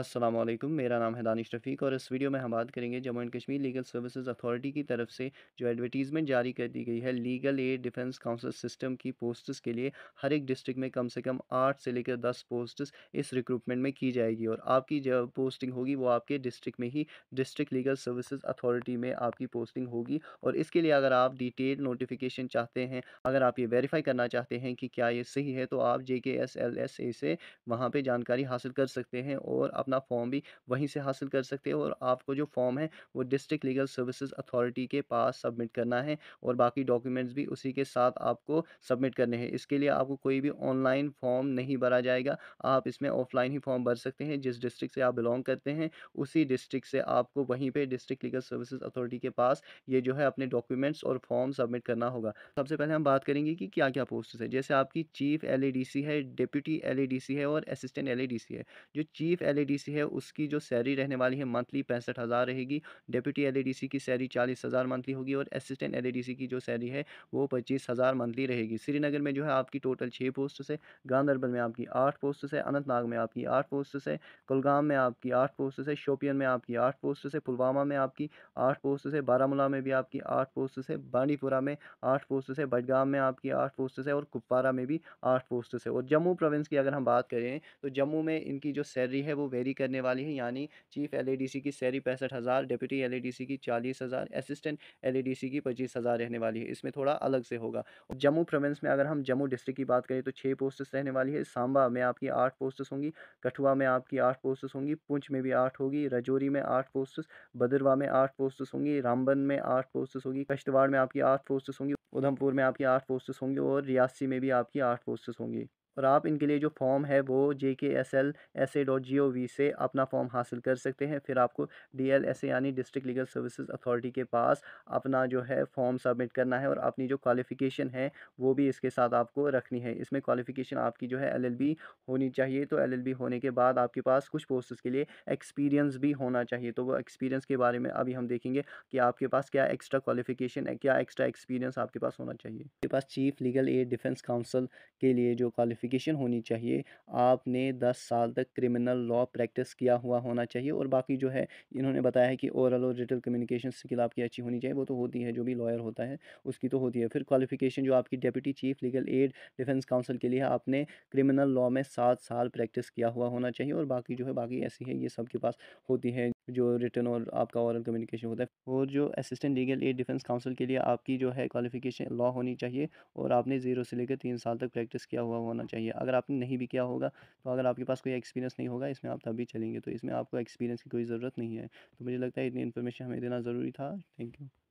असलम मेरा नाम है दानिश रफ़ीक और इस वीडियो में हम बात करेंगे Jammu and Kashmir legal services authority की तरफ से जो एडवर्टीज़मेंट जारी कर दी गई है legal aid defence council system की पोस्ट्स के लिए हर एक डिस्ट्रिक्ट में कम से कम आठ से लेकर दस पोस्ट्स इस रिक्रूटमेंट में की जाएगी और आपकी जो पोस्टिंग होगी वो आपके डिस्ट्रिक्ट में ही डिस्ट्रिक्ट लीगल सर्विसेज अथॉरिटी में आपकी पोस्टिंग होगी और इसके लिए अगर आप डिटेल नोटिफिकेशन चाहते हैं अगर आप ये वेरीफाई करना चाहते हैं कि क्या ये सही है तो आप जे K S S L A से वहाँ पर जानकारी हासिल कर सकते हैं और अपना फॉर्म भी वहीं से हासिल कर सकते हो और आपको जो फॉर्म है वो डिस्ट्रिक्ट लीगल सर्विसेज अथॉरिटी के पास सबमिट करना है और बाकी डॉक्यूमेंट्स भी उसी के साथ आपको सबमिट करने हैं इसके लिए आपको कोई भी ऑनलाइन फॉर्म नहीं भरा जाएगा आप इसमें ऑफलाइन ही फॉर्म भर सकते हैं जिस डिस्ट्रिक्ट से आप बिलोंग करते हैं उसी डिस्ट्रिक्ट से आपको वहीं पर डिस्ट्रिक्ट लीगल सर्विसेज अथॉरिटी के पास ये जो है अपने डॉक्यूमेंट्स और फॉर्म सबमिट करना होगा सबसे पहले हम बात करेंगे कि क्या क्या पोस्ट है जैसे आपकी चीफ एल है डिप्यूटी एल है और असिस्टेंट एल है जो चीफ एल एलईडीसी है उसकी जो सैलरी रहने वाली है मंथली पैंसठ हज़ार रहेगी डिप्यूटी एलईडीसी की सैलरी चालीस हज़ार मंथली होगी और असिस्टेंट एलईडीसी की जो सैलरी है वो पच्चीस हज़ार मंथली रहेगी श्रीनगर में जो है आपकी टोटल छः पोस्ट है गांधरबल में आपकी आठ पोस्ट है अनंतनाग में आपकी आठ पोस्ट है कुलगाम में आपकी आठ पोस्ट है शोपियन में आपकी आठ पोस्ट है पुलवामा में आपकी आठ पोस्ट है बारामूला में भी आपकी आठ पोस्ट है बांडीपुरा में आठ पोस्ट है बडगाम में आपकी आठ पोस्ट है और कुपवारा में भी आठ पोस्ट है और जम्मू प्रोविंस की अगर हम बात करें तो जम्मू में इनकी जो सैलरी है वो वेरी सैरी करने वाली हैं यानी चीफ एल की सैरी पैंसठ हज़ार डिप्टी एल की चालीस हज़ार असिस्टेंट एल की पच्चीस हज़ार रहने वाली है इसमें थोड़ा अलग से होगा जम्मू प्रोविंस में अगर हम जम्मू डिस्ट्रिक्ट की बात करें तो छः पोस्ट रहने वाली है सांबा में आपकी आठ पोस्ट होंगी कठुआ में आपकी आठ पोस्ट होंगी पुंछ में भी आठ होगी रजौरी में आठ पोस्ट भद्रवा में आठ पोस्ट होंगी रामबन में आठ पोस्ट होगी कश्तवाड़ में आपकी आठ पोस्ट होंगी उधमपुर में आपकी आठ पोस्ट होंगी और रियासी में भी आपकी आठ पोस्ट होंगी और आप इनके लिए जो फॉर्म है वो J K S L S A dot G O V से अपना फॉर्म हासिल कर सकते हैं फिर आपको डी एल एस ए यानी डिस्ट्रिक्ट लीगल सर्विसेज अथॉरिटी के पास अपना जो है फॉर्म सबमिट करना है और अपनी जो क्वालिफिकेशन है वो भी इसके साथ आपको रखनी है इसमें क्वालिफिकेशन आपकी जो है एल एल बी होनी चाहिए तो एल एल बी होने के बाद आपके पास कुछ पोस्ट के लिए एक्सपीरियंस भी होना चाहिए तो वो एक्सपीरियंस के बारे में अभी हम देखेंगे कि आपके पास क्या एक्स्ट्रा क्वालिफिकेशन है क्या एक्स्ट्रा एक्सपीरियंस आपके पास होना चाहिए आपके पास chief legal aid defence council के लिए जो क्वालिफिक क्वालिफ़िकेशन होनी चाहिए आपने दस साल तक क्रिमिनल लॉ प्रैक्टिस किया हुआ होना चाहिए और बाकी जो है इन्होंने बताया है कि ओरल और रिटल कम्युनिकेशन स्किल आपकी अच्छी होनी चाहिए वो तो होती है जो भी लॉयर होता है उसकी तो होती है फिर क्वालिफ़िकेशन जो आपकी deputy chief legal aid defence council के लिए आपने क्रिमिनल लॉ में सात साल प्रैक्टिस किया हुआ होना चाहिए और बाकी जो है बाकी ऐसी है ये सबके पास होती है जो रिटर्न और आपका औरल कम्युनिकेशन होता है और जो assistant legal aid defence council के लिए आपकी जो है क्वालिफिकेशन लॉ होनी चाहिए और आपने ज़ीरो से लेकर तीन साल तक प्रैक्टिस किया हुआ होना चाहिए अगर आपने नहीं भी किया होगा तो अगर आपके पास कोई एक्सपीरियंस नहीं होगा इसमें आप तब भी चलेंगे तो इसमें आपको एक्सपीरियंस की कोई ज़रूरत नहीं है तो मुझे लगता है इतनी इन्फॉर्मेशन हमें देना ज़रूरी था थैंक यू